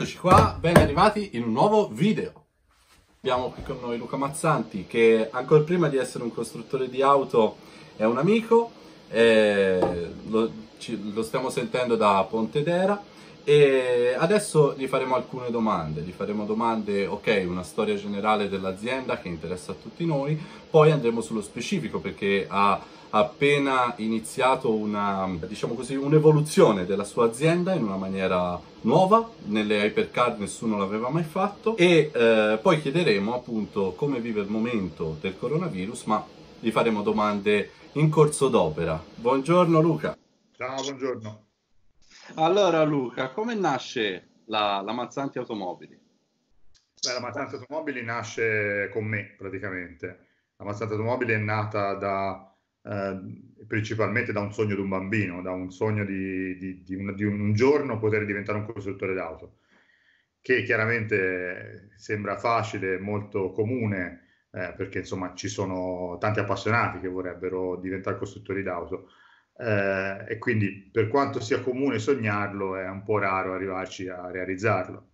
Eccoci qua, ben arrivati in un nuovo video. Abbiamo qui con noi Luca Mazzanti che ancora prima di essere un costruttore di auto è un amico, eh, lo, ci, lo, stiamo sentendo da Pontedera e adesso gli faremo alcune domande, gli faremo domande, ok, una storia generale dell'azienda che interessa a tutti noi, poi andremo sullo specifico perché ha appena iniziato una, diciamo così, un'evoluzione della sua azienda in una maniera nuova, nelle hypercard nessuno l'aveva mai fatto e eh, poi chiederemo appunto come vive il momento del coronavirus, ma gli faremo domande in corso d'opera. Buongiorno Luca. Ciao, buongiorno. Allora Luca, come nasce la, la Mazzanti Automobili? Beh, la Mazzanti Automobili nasce con me praticamente. La Mazzanti Automobili è nata da... Eh, principalmente da un sogno di un bambino, da un sogno di, di, di, un, di un giorno poter diventare un costruttore d'auto, che chiaramente sembra facile, molto comune, eh, perché insomma ci sono tanti appassionati che vorrebbero diventare costruttori d'auto. Eh, e quindi per quanto sia comune sognarlo è un po' raro arrivarci a realizzarlo.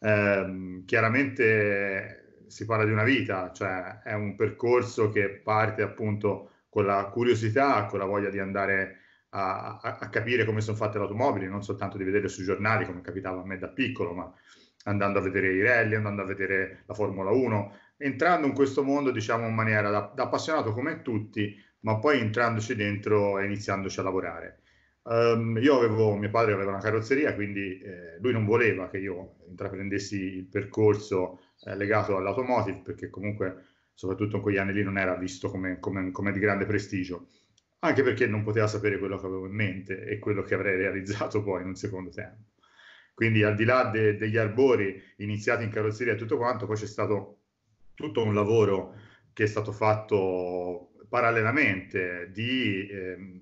Eh, chiaramente si parla di una vita, cioè è un percorso che parte appunto con la curiosità, con la voglia di andare a, a, a capire come sono fatte le automobili, non soltanto di vedere sui giornali come capitava a me da piccolo, ma andando a vedere i rally, andando a vedere la Formula 1, entrando in questo mondo diciamo in maniera da, da appassionato come tutti, ma poi entrandoci dentro e iniziandoci a lavorare. Um, io avevo, mio padre aveva una carrozzeria, quindi eh, lui non voleva che io intraprendessi il percorso eh, legato all'automotive, perché comunque soprattutto in quegli anni lì non era visto come, come, come di grande prestigio, anche perché non poteva sapere quello che avevo in mente e quello che avrei realizzato poi in un secondo tempo. Quindi al di là de- degli arbori iniziati in carrozzeria e tutto quanto, poi c'è stato tutto un lavoro che è stato fatto parallelamente, di, eh,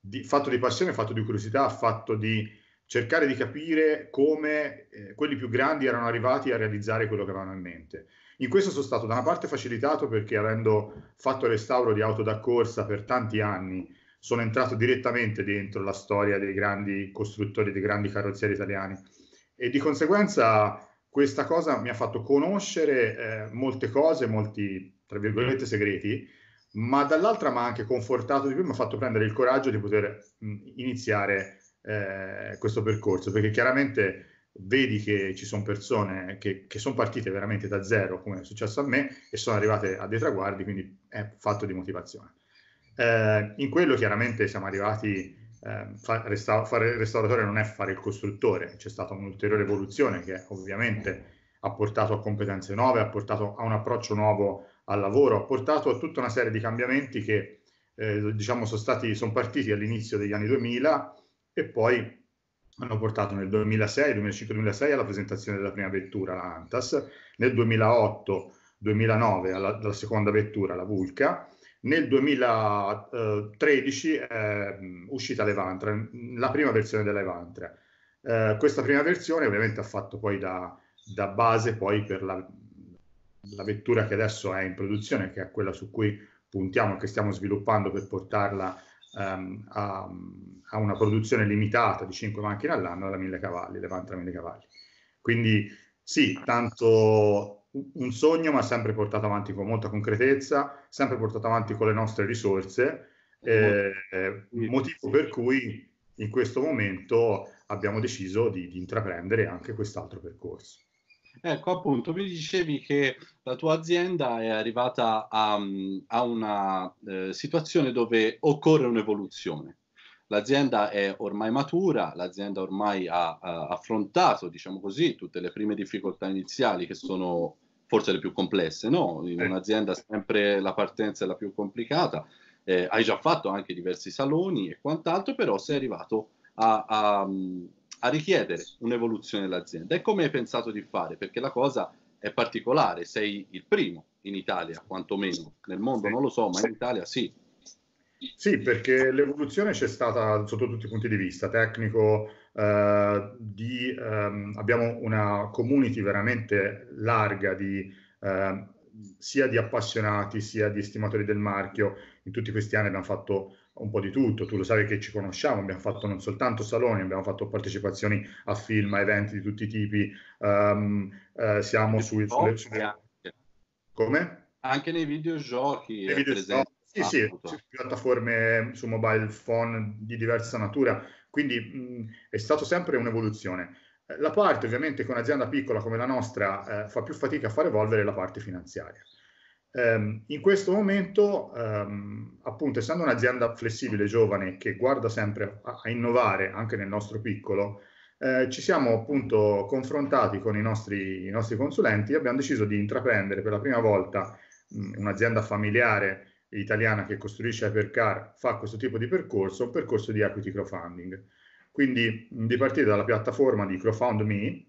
di, fatto di passione, fatto di curiosità, fatto di cercare di capire come eh, quelli più grandi erano arrivati a realizzare quello che avevano in mente. In questo sono stato da una parte facilitato perché avendo fatto il restauro di auto da corsa per tanti anni, sono entrato direttamente dentro la storia dei grandi costruttori, dei grandi carrozzieri italiani e di conseguenza questa cosa mi ha fatto conoscere eh, molte cose, molti, tra virgolette, segreti, ma dall'altra mi ha anche confortato di più, mi ha fatto prendere il coraggio di poter mh, iniziare eh, questo percorso, perché chiaramente vedi che ci sono persone che, che sono partite veramente da zero, come è successo a me, e sono arrivate a dei traguardi, quindi è fatto di motivazione. Eh, in quello chiaramente siamo arrivati, eh, fa, resta, fare il restauratore non è fare il costruttore, c'è stata un'ulteriore evoluzione che ovviamente ha portato a competenze nuove, ha portato a un approccio nuovo al lavoro, ha portato a tutta una serie di cambiamenti che eh, diciamo sono, stati, sono partiti all'inizio degli anni 2000 e poi hanno portato nel 2006, 2005-2006 alla presentazione della prima vettura, la Antas, nel 2008-2009 alla, alla seconda vettura, la Vulca, nel 2013 è ehm, uscita l'Evantra, la prima versione dell'Evantra. Eh, questa prima versione ovviamente ha fatto poi da, da base poi per la, la, vettura che adesso è in produzione, che è quella su cui puntiamo e che stiamo sviluppando per portarla um, a, a, una produzione limitata di 5 macchine all'anno da 1000 cavalli, levanta 1000 cavalli. Quindi sì, tanto un sogno ma sempre portato avanti con molta concretezza, sempre portato avanti con le nostre risorse, eh, motivo per cui in questo momento abbiamo deciso di, di intraprendere anche quest'altro percorso. Ecco, appunto, mi dicevi che la tua azienda è arrivata a, mm, a una eh, situazione dove occorre un'evoluzione. L'azienda è ormai matura, l'azienda ormai ha, ha, affrontato, diciamo così, tutte le prime difficoltà iniziali che sono forse le più complesse, no? In un'azienda sempre la partenza è la più complicata, eh, hai già fatto anche diversi saloni e quant'altro, però sei arrivato a, a mm, a richiedere un'evoluzione dell'azienda. E come hai pensato di fare? Perché la cosa è particolare, sei il primo in Italia, quantomeno, nel mondo non lo so, ma in Italia sì. Sì, perché l'evoluzione c'è stata sotto tutti i punti di vista, tecnico, eh, di, ehm, abbiamo una community veramente larga di, eh, sia di appassionati sia di estimatori del marchio, in tutti questi anni abbiamo fatto un po' di tutto, tu lo sai che ci conosciamo, abbiamo fatto non soltanto saloni, abbiamo fatto partecipazioni a film, a eventi di tutti i tipi, um, eh, siamo sui... Sulle, Come? Anche nei videogiochi. Nei eh, videogiochi. Sì, sì, su piattaforme mm, su mobile phone di diversa natura, quindi mh, mm, è stato sempre un'evoluzione. Eh, la parte ovviamente che un'azienda piccola come la nostra eh, fa più fatica a far evolvere la parte finanziaria Um, in questo momento, um, appunto, essendo un'azienda flessibile, giovane, che guarda sempre a, a innovare anche nel nostro piccolo, eh, ci siamo appunto confrontati con i nostri, i nostri, consulenti e abbiamo deciso di intraprendere per la prima volta mh, un'azienda familiare italiana che costruisce Hypercar, fa questo tipo di percorso, un percorso di equity crowdfunding. Quindi mh, di partire dalla piattaforma di CrowdFundMe,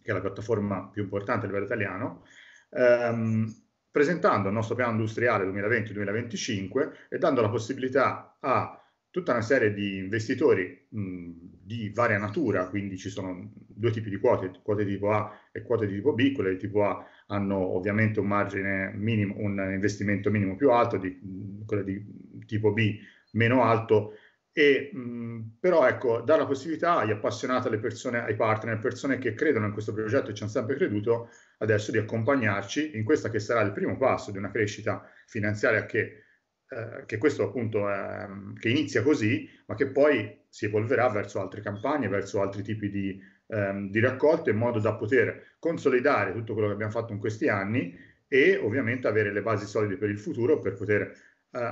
che è la piattaforma più importante a livello italiano, ehm, presentando il nostro piano industriale 2020-2025 e dando la possibilità a tutta una serie di investitori mh, di varia natura, quindi ci sono due tipi di quote, quote di tipo A e quote di tipo B, quelle di tipo A hanno ovviamente un margine minimo, un investimento minimo più alto, di, quelle di tipo B meno alto, e, mh, mm, però ecco, dà la possibilità agli appassionati, alle persone, ai partner, alle persone che credono in questo progetto e ci hanno sempre creduto, adesso di accompagnarci in questo che sarà il primo passo di una crescita finanziaria che, eh, che questo appunto eh, che inizia così, ma che poi si evolverà verso altre campagne, verso altri tipi di, ehm, di raccolte, in modo da poter consolidare tutto quello che abbiamo fatto in questi anni e ovviamente avere le basi solide per il futuro per poter eh,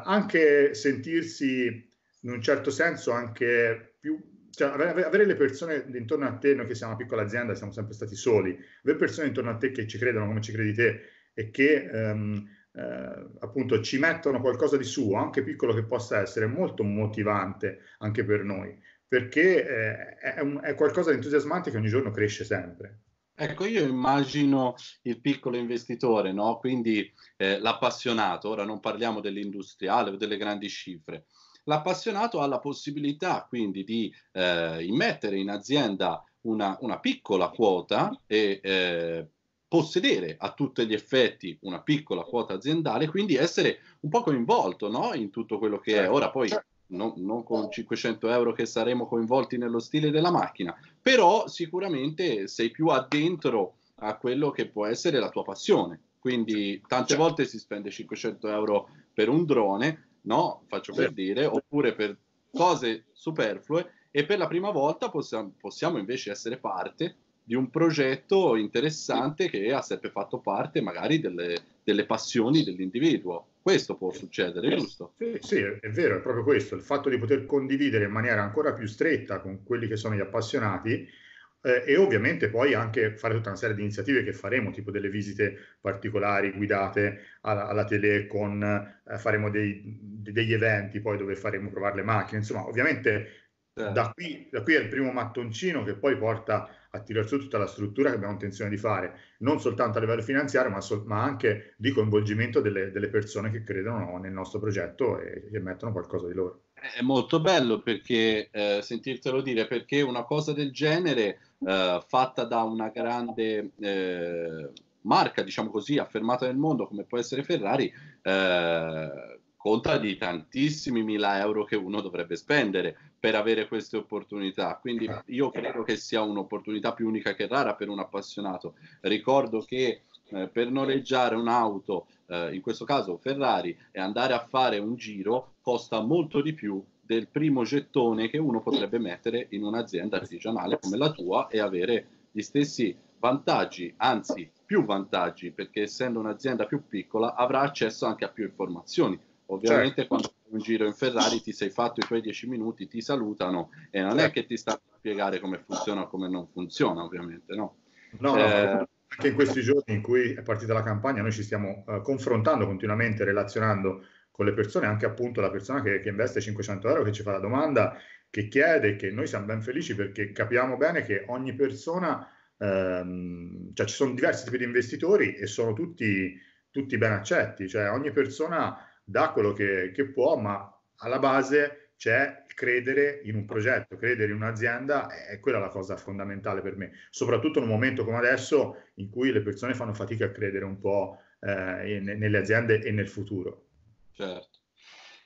anche sentirsi in un certo senso anche più, cioè avere le persone intorno a te, noi che siamo una piccola azienda, siamo sempre stati soli, avere persone intorno a te che ci credono come ci credi te e che ehm, eh, appunto ci mettono qualcosa di suo, anche piccolo che possa essere, molto motivante anche per noi, perché eh, è, un, è qualcosa di entusiasmante che ogni giorno cresce sempre. Ecco, io immagino il piccolo investitore, no? quindi eh, l'appassionato, ora non parliamo dell'industriale o delle grandi cifre, l'appassionato ha la possibilità quindi di eh, immettere in azienda una, una piccola quota e eh, possedere a tutti gli effetti una piccola quota aziendale, quindi essere un po' coinvolto no? in tutto quello che è. Certo. Ora poi non, non, con 500 euro che saremo coinvolti nello stile della macchina, però sicuramente sei più addentro a quello che può essere la tua passione. Quindi tante volte si spende 500 euro per un drone, no? Faccio per dire, oppure per cose superflue e per la prima volta possiamo, possiamo invece essere parte di un progetto interessante che ha sempre fatto parte magari delle, delle passioni dell'individuo. Questo può succedere, giusto? Sì, sì, è vero, è proprio questo, il fatto di poter condividere in maniera ancora più stretta con quelli che sono gli appassionati eh, e ovviamente poi anche fare tutta una serie di iniziative che faremo, tipo delle visite particolari guidate alla, alla Telecon, eh, faremo dei, degli eventi poi dove faremo provare le macchine, insomma ovviamente da certo. qui, da qui, è il primo mattoncino che poi porta a tirare su tutta la struttura che abbiamo intenzione di fare, non soltanto a livello finanziario, ma, so, ma anche di coinvolgimento delle, delle, persone che credono nel nostro progetto e che mettono qualcosa di loro. È molto bello perché eh, sentirtelo dire, perché una cosa del genere eh, fatta da una grande eh, marca, diciamo così, affermata nel mondo come può essere Ferrari, eh, conta di tantissimi mila euro che uno dovrebbe spendere per avere queste opportunità. Quindi io credo che sia un'opportunità più unica che rara per un appassionato. Ricordo che eh, per noleggiare un'auto, eh, in questo caso Ferrari, e andare a fare un giro costa molto di più del primo gettone che uno potrebbe mettere in un'azienda artigianale come la tua e avere gli stessi vantaggi, anzi più vantaggi, perché essendo un'azienda più piccola avrà accesso anche a più informazioni. Ovviamente certo. quando fai un giro in Ferrari ti sei fatto i tuoi dieci minuti, ti salutano e non certo. è che ti stanno a spiegare come funziona o come non funziona, ovviamente, no? No, eh, no anche in questi giorni in cui è partita la campagna noi ci stiamo eh, confrontando continuamente, relazionando con le persone, anche appunto la persona che, che investe 500 euro, che ci fa la domanda, che chiede, che noi siamo ben felici perché capiamo bene che ogni persona, ehm, cioè ci sono diversi tipi di investitori e sono tutti, tutti ben accetti, cioè ogni persona dà quello che, che può, ma alla base c'è credere in un progetto, credere in un'azienda, è quella la cosa fondamentale per me, soprattutto in un momento come adesso in cui le persone fanno fatica a credere un po' eh, nelle aziende e nel futuro. Certo.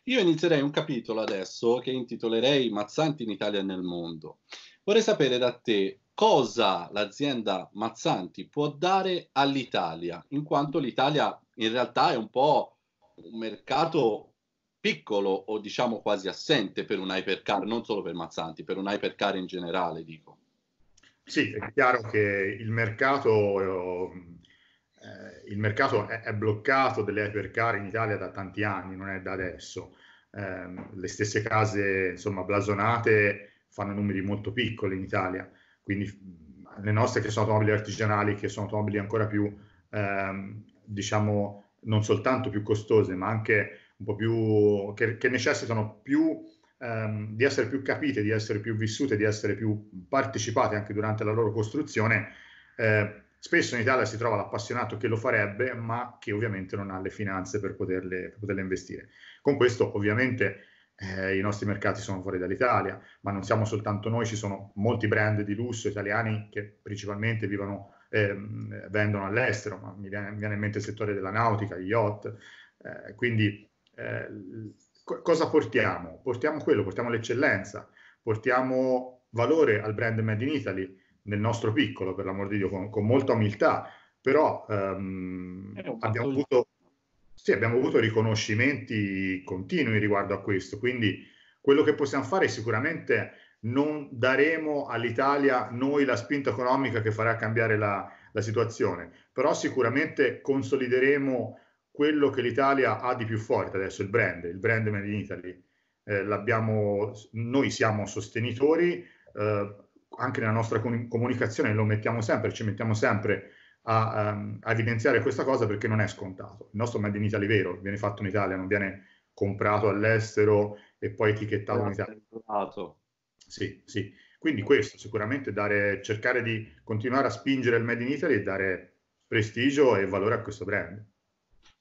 Io inizierei un capitolo adesso che intitolerei Mazzanti in Italia e nel mondo. Vorrei sapere da te cosa l'azienda Mazzanti può dare all'Italia, in quanto l'Italia in realtà è un po' un mercato piccolo o diciamo quasi assente per un hypercar, non solo per Mazzanti, per un hypercar in generale, dico. Sì, è chiaro che il mercato eh, il mercato è, è, bloccato delle hypercar in Italia da tanti anni, non è da adesso. Eh, le stesse case, insomma, blasonate fanno numeri molto piccoli in Italia, quindi le nostre che sono automobili artigianali, che sono automobili ancora più, ehm, diciamo, non soltanto più costose, ma anche un po' più, che, che necessitano più ehm, di essere più capite, di essere più vissute, di essere più partecipate anche durante la loro costruzione, eh, Spesso in Italia si trova l'appassionato che lo farebbe, ma che ovviamente non ha le finanze per poterle, per poterle investire. Con questo ovviamente eh, i nostri mercati sono fuori dall'Italia, ma non siamo soltanto noi, ci sono molti brand di lusso italiani che principalmente vivono, eh, vendono all'estero, ma mi viene, mi viene, in mente il settore della nautica, gli yacht, eh, quindi eh, co- cosa portiamo? Portiamo quello, portiamo l'eccellenza, portiamo valore al brand Made in Italy, nel nostro piccolo, per l'amor di Dio, con, con molta umiltà, però ehm, abbiamo, avuto, sì, abbiamo, avuto, riconoscimenti continui riguardo a questo, quindi quello che possiamo fare è sicuramente non daremo all'Italia noi la spinta economica che farà cambiare la, la situazione, però sicuramente consolideremo quello che l'Italia ha di più forte adesso, il brand, il brand Made in Italy. Eh, noi siamo sostenitori, eh, anche nella nostra comunicazione lo mettiamo sempre, ci mettiamo sempre a, um, a, evidenziare questa cosa perché non è scontato. Il nostro Made in Italy vero viene fatto in Italia, non viene comprato all'estero e poi etichettato in Italia. Sì, sì. Quindi questo sicuramente dare, cercare di continuare a spingere il Made in Italy e dare prestigio e valore a questo brand.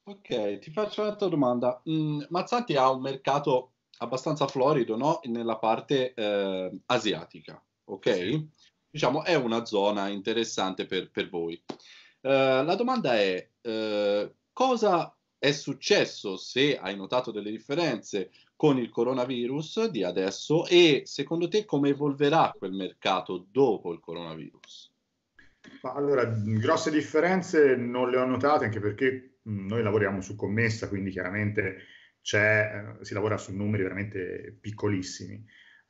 Ok, ti faccio un'altra domanda. Mm, Mazzanti ha un mercato abbastanza florido no? nella parte eh, asiatica ok? Sì. Diciamo, è una zona interessante per, per voi. Uh, la domanda è, uh, cosa è successo, se hai notato delle differenze, con il coronavirus di adesso e secondo te come evolverà quel mercato dopo il coronavirus? Allora, grosse differenze non le ho notate anche perché noi lavoriamo su commessa, quindi chiaramente c'è, eh, si lavora su numeri veramente piccolissimi.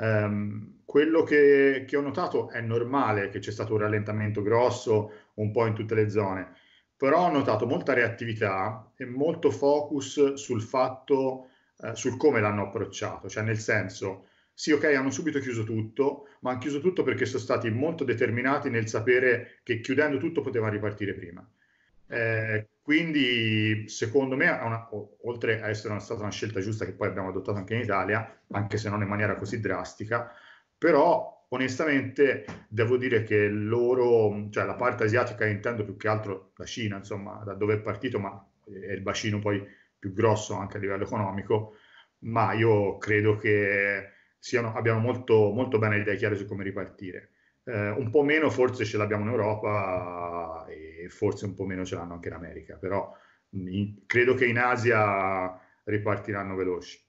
Um, quello che, che, ho notato è normale che c'è stato un rallentamento grosso un po' in tutte le zone, però ho notato molta reattività e molto focus sul fatto, eh, sul come l'hanno approcciato, cioè nel senso, sì ok hanno subito chiuso tutto, ma hanno chiuso tutto perché sono stati molto determinati nel sapere che chiudendo tutto poteva ripartire prima. Eh, quindi, secondo me, una, oltre a essere una, stata una scelta giusta che poi abbiamo adottato anche in Italia, anche se non in maniera così drastica, però onestamente devo dire che loro, cioè la parte asiatica intendo più che altro la Cina, insomma, da dove è partito, ma è il bacino poi più grosso anche a livello economico, ma io credo che siano, abbiano molto, molto bene le idee chiare su come ripartire. Eh, un po' meno forse ce l'abbiamo in Europa e forse un po' meno ce l'hanno anche in America, però mm, in, credo che in Asia ripartiranno veloci.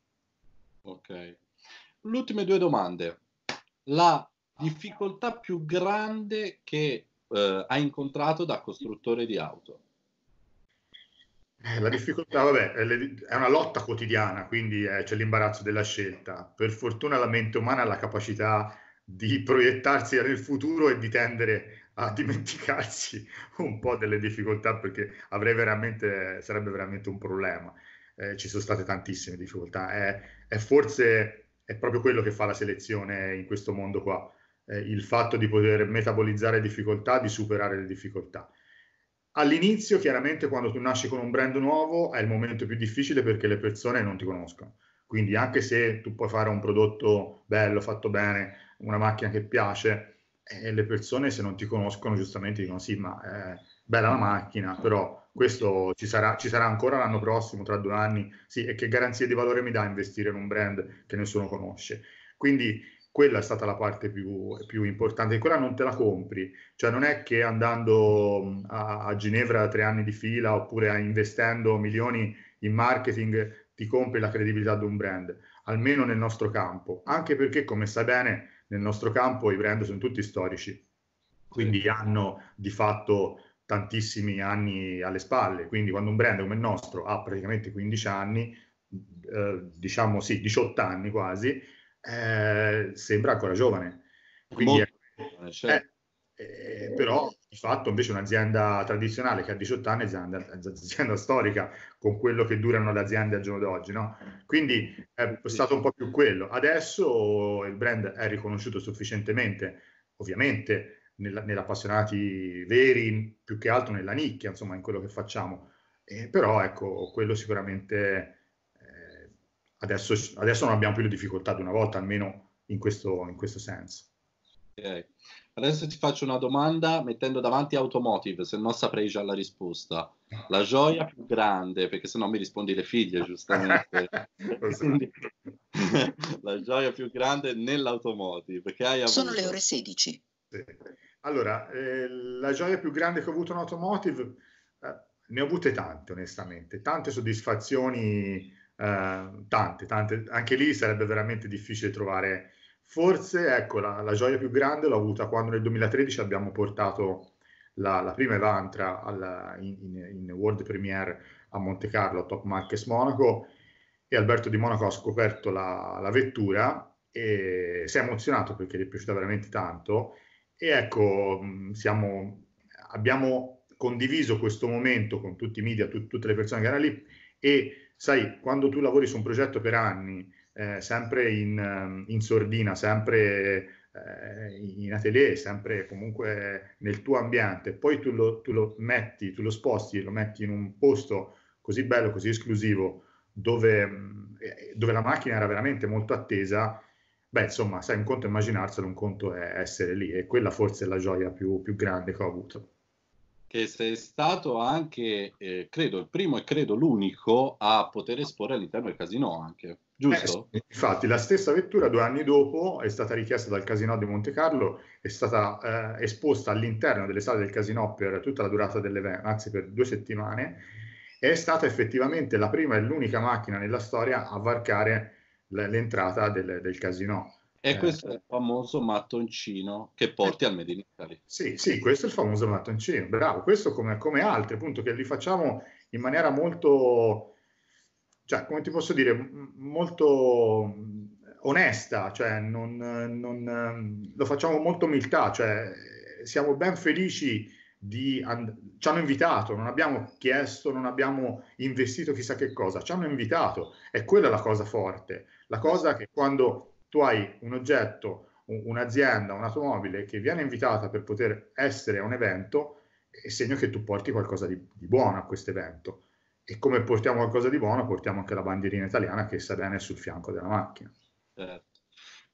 Ok. Le ultime due domande. La difficoltà più grande che eh, ha incontrato da costruttore di auto? Eh, la difficoltà, vabbè, è, una lotta quotidiana, quindi eh, c'è l'imbarazzo della scelta. Per fortuna la mente umana ha la capacità di proiettarsi nel futuro e di tendere a dimenticarsi un po' delle difficoltà perché avrei veramente, sarebbe veramente un problema. Eh, ci sono state tantissime difficoltà. È, è, forse è proprio quello che fa la selezione in questo mondo qua, eh, il fatto di poter metabolizzare difficoltà, di superare le difficoltà. All'inizio, chiaramente, quando tu nasci con un brand nuovo, è il momento più difficile perché le persone non ti conoscono. Quindi anche se tu puoi fare un prodotto bello, fatto bene, una macchina che piace e le persone se non ti conoscono giustamente dicono sì ma è eh, bella la macchina però questo ci sarà, ci sarà, ancora l'anno prossimo tra due anni sì e che garanzie di valore mi dà investire in un brand che nessuno conosce quindi quella è stata la parte più, più importante e quella non te la compri cioè non è che andando a, a Ginevra tre anni di fila oppure investendo milioni in marketing ti compri la credibilità di un brand almeno nel nostro campo anche perché come sai bene nel nostro campo i brand sono tutti storici, quindi hanno di fatto tantissimi anni alle spalle, quindi quando un brand come il nostro ha praticamente 15 anni, eh, diciamo sì, 18 anni quasi, eh, sembra ancora giovane. Quindi, Molto, certo. eh, certo. però di fatto invece un'azienda tradizionale che ha 18 anni è un'azienda storica con quello che durano le aziende al giorno d'oggi, no? Quindi è stato un po' più quello. Adesso il brand è riconosciuto sufficientemente, ovviamente, nell'appassionati veri, più che altro nella nicchia, insomma, in quello che facciamo. Eh, però ecco, quello sicuramente eh, adesso, adesso, non abbiamo più le difficoltà di una volta, almeno in questo, in questo senso. Okay. Adesso ti faccio una domanda mettendo davanti automotive, se no saprei già la risposta. La gioia più grande, perché se no mi rispondi le figlie, giustamente. Quindi, la gioia più grande nell'automotive. Avuto... Sono le ore 16. Allora, eh, la gioia più grande che ho avuto in automotive, eh, ne ho avute tante, onestamente, tante soddisfazioni, eh, tante, tante. Anche lì sarebbe veramente difficile trovare Forse ecco, la, la, gioia più grande l'ho avuta quando nel 2013 abbiamo portato la, la prima Evantra alla, in, in, in, World Premiere a Monte Carlo, a Top Marques Monaco, e Alberto di Monaco ha scoperto la, la vettura e si è emozionato perché gli è piaciuta veramente tanto. E ecco, siamo, abbiamo condiviso questo momento con tutti i media, tut, tutte le persone che erano lì e sai, quando tu lavori su un progetto per anni eh, sempre in, ehm, in, sordina, sempre eh, in atelier, sempre comunque nel tuo ambiente, poi tu lo, tu lo metti, tu lo sposti, lo metti in un posto così bello, così esclusivo, dove, mm, eh, dove la macchina era veramente molto attesa, beh, insomma, sai, un conto è immaginarselo, un conto è essere lì, e quella forse è la gioia più, più grande che ho avuto che sei stato anche, eh, credo, il primo e credo l'unico a poter esporre all'interno del casino anche, giusto? Eh, infatti la stessa vettura due anni dopo è stata richiesta dal casino di Monte Carlo, è stata eh, esposta all'interno delle sale del casino per tutta la durata dell'evento, anzi per due settimane, è stata effettivamente la prima e l'unica macchina nella storia a varcare l'entrata del, del casino e eh. questo è il famoso mattoncino che porti al Made in Italy. Sì, sì, questo è il famoso mattoncino, bravo. Questo come, come altri, appunto, che li facciamo in maniera molto, cioè, come ti posso dire, molto mm, onesta, cioè non, non, mm, lo facciamo con molta umiltà, cioè siamo ben felici di... And- ci hanno invitato, non abbiamo chiesto, non abbiamo investito chissà che cosa, ci hanno invitato, è quella la cosa forte, la cosa che quando tu hai un oggetto, un'azienda, un'automobile che viene invitata per poter essere a un evento, è segno che tu porti qualcosa di, di buono a questo evento. E come portiamo qualcosa di buono, portiamo anche la bandierina italiana che sta bene sul fianco della macchina. Certo.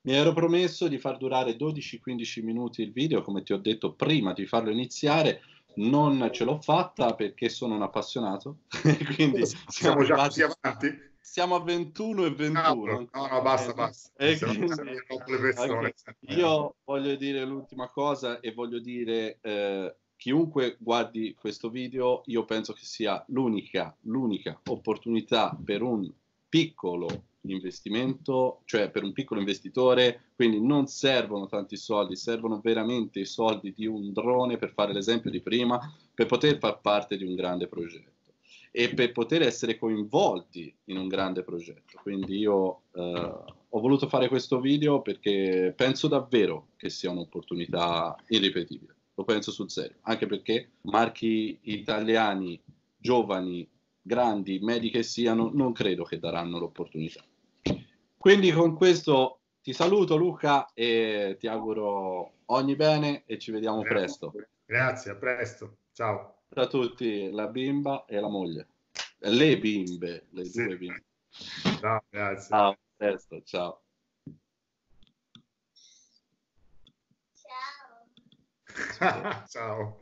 Mi ero promesso di far durare 12-15 minuti il video, come ti ho detto prima di farlo iniziare. Non ce l'ho fatta perché sono un appassionato, quindi siamo, siamo già arrivati... avanti siamo a 21 e 21. No, no, no basta, basta. Eh, quindi, eh, persone, io voglio dire l'ultima cosa e voglio dire eh, chiunque guardi questo video, io penso che sia l'unica, l'unica opportunità per un piccolo investimento, cioè per un piccolo investitore, quindi non servono tanti soldi, servono veramente i soldi di un drone, per fare l'esempio di prima, per poter far parte di un grande progetto e per poter essere coinvolti in un grande progetto. Quindi io eh, ho voluto fare questo video perché penso davvero che sia un'opportunità irripetibile, lo penso sul serio, anche perché marchi italiani, giovani, grandi, medi che siano, non credo che daranno l'opportunità. Quindi con questo ti saluto Luca e ti auguro ogni bene e ci vediamo Grazie. presto. Grazie, a presto. Ciao tra tutti la bimba e la moglie. Le bimbe, le sì. due bimbe. Ciao, grazie. Ciao, presto, ciao. Ciao. ciao.